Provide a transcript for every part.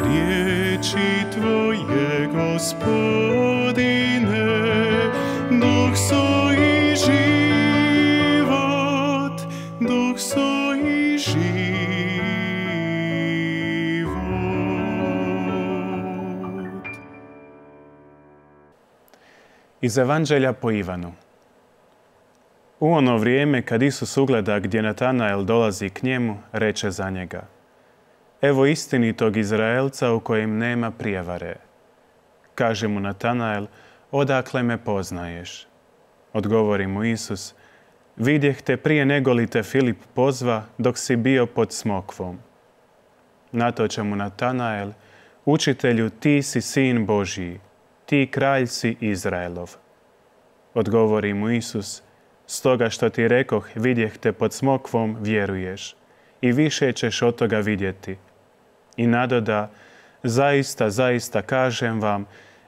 Riječi Tvoje, Gospodine, dok i život, dok i život. Iz Evanđelja po Ivanu U ono vrijeme kad Isus ugleda gdje Natanael dolazi k njemu, reče za njega – Evo istinitog Izraelca u kojem nema prijevare. Kaže mu Natanael, odakle me poznaješ? Odgovori mu Isus, vidjeh te prije nego te Filip pozva dok si bio pod smokvom. Nato to će mu Natanael, učitelju ti si sin Božiji, ti kralj si Izraelov. Odgovori mu Isus, stoga što ti rekoh vidjeh te pod smokvom vjeruješ i više ćeš od toga vidjeti, i nadoda Zaista, zaista kažem vam,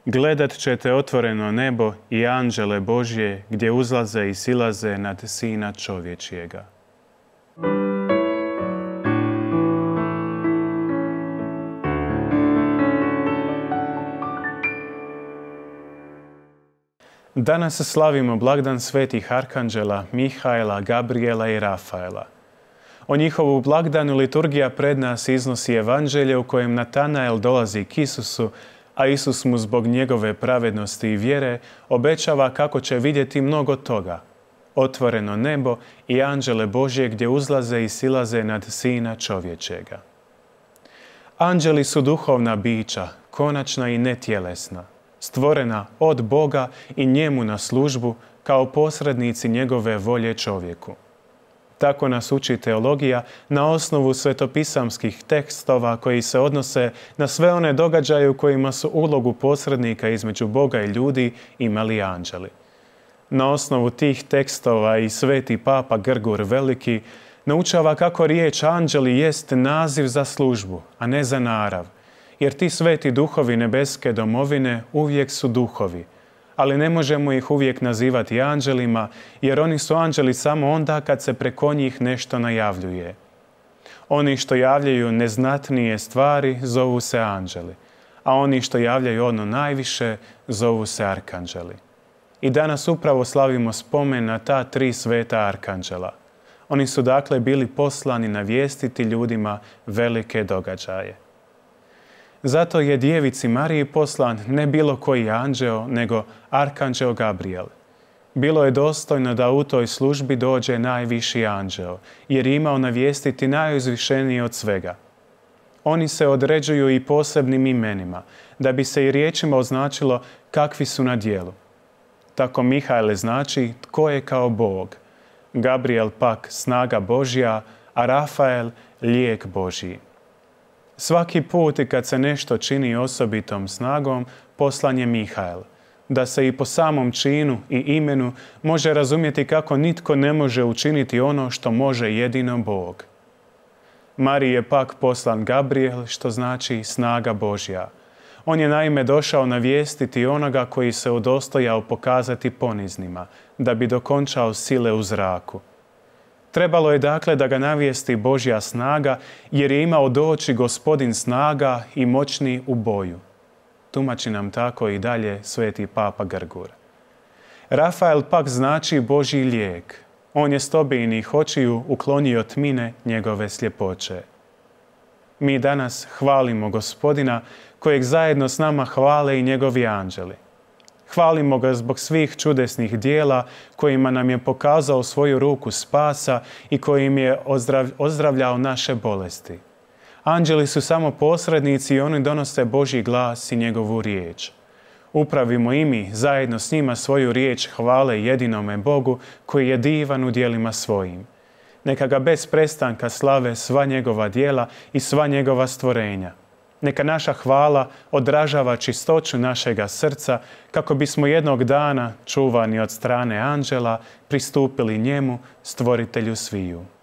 gledat ćete otvoreno nebo i anđele Božje gdje uzlaze i silaze nad Sina Čovječijega. Danas slavimo blagdan svetih arkanđela Mihajla, Gabriela i Rafaela. O njihovu blagdanu liturgija pred nas iznosi evanđelje u kojem Natanael dolazi k Isusu, a Isus mu zbog njegove pravednosti i vjere obećava kako će vidjeti mnogo toga. Otvoreno nebo i anđele Božje gdje uzlaze i silaze nad Sina čovječega. Anđeli su duhovna bića, konačna i netjelesna, stvorena od Boga i njemu na službu kao posrednici njegove volje čovjeku. Tako nas uči teologija na osnovu svetopisamskih tekstova koji se odnose na sve one događaje u kojima su ulogu posrednika između Boga i ljudi imali anđeli. Na osnovu tih tekstova i sveti papa Grgur Veliki naučava kako riječ anđeli jest naziv za službu, a ne za narav, jer ti sveti duhovi nebeske domovine uvijek su duhovi, ali ne možemo ih uvijek nazivati anđelima, jer oni su anđeli samo onda kad se preko njih nešto najavljuje. Oni što javljaju neznatnije stvari zovu se anđeli, a oni što javljaju ono najviše zovu se arkanđeli. I danas upravo slavimo spomen na ta tri sveta arkanđela. Oni su dakle bili poslani navijestiti ljudima velike događaje. Zato je djevici Mariji poslan ne bilo koji anđeo, nego arkanđeo Gabriel. Bilo je dostojno da u toj službi dođe najviši anđeo, jer je imao navijestiti najuzvišeniji od svega. Oni se određuju i posebnim imenima, da bi se i riječima označilo kakvi su na dijelu. Tako Mihajle znači tko je kao Bog, Gabriel pak snaga Božja, a Rafael lijek Božji. Svaki put i kad se nešto čini osobitom snagom, poslan je Mihajl, da se i po samom činu i imenu može razumjeti kako nitko ne može učiniti ono što može jedino Bog. Mariji je pak poslan Gabriel, što znači snaga Božja. On je naime došao navijestiti onoga koji se udostojao pokazati poniznima, da bi dokončao sile u zraku. Trebalo je dakle da ga navijesti Božja snaga, jer je imao doći gospodin snaga i moćni u boju. Tumači nam tako i dalje sveti Papa Grgur. Rafael pak znači Božji lijek. On je stobijnih očiju uklonio tmine njegove sljepoće. Mi danas hvalimo gospodina kojeg zajedno s nama hvale i njegovi anđeli – Hvalimo ga zbog svih čudesnih dijela kojima nam je pokazao svoju ruku spasa i kojim je ozdravljao naše bolesti. Anđeli su samo posrednici i oni donose Božji glas i njegovu riječ. Upravimo i mi zajedno s njima svoju riječ hvale jedinome Bogu koji je divan u dijelima svojim. Neka ga bez prestanka slave sva njegova dijela i sva njegova stvorenja. Neka naša hvala odražava čistoću našega srca kako bismo jednog dana, čuvani od strane anđela, pristupili njemu, stvoritelju sviju.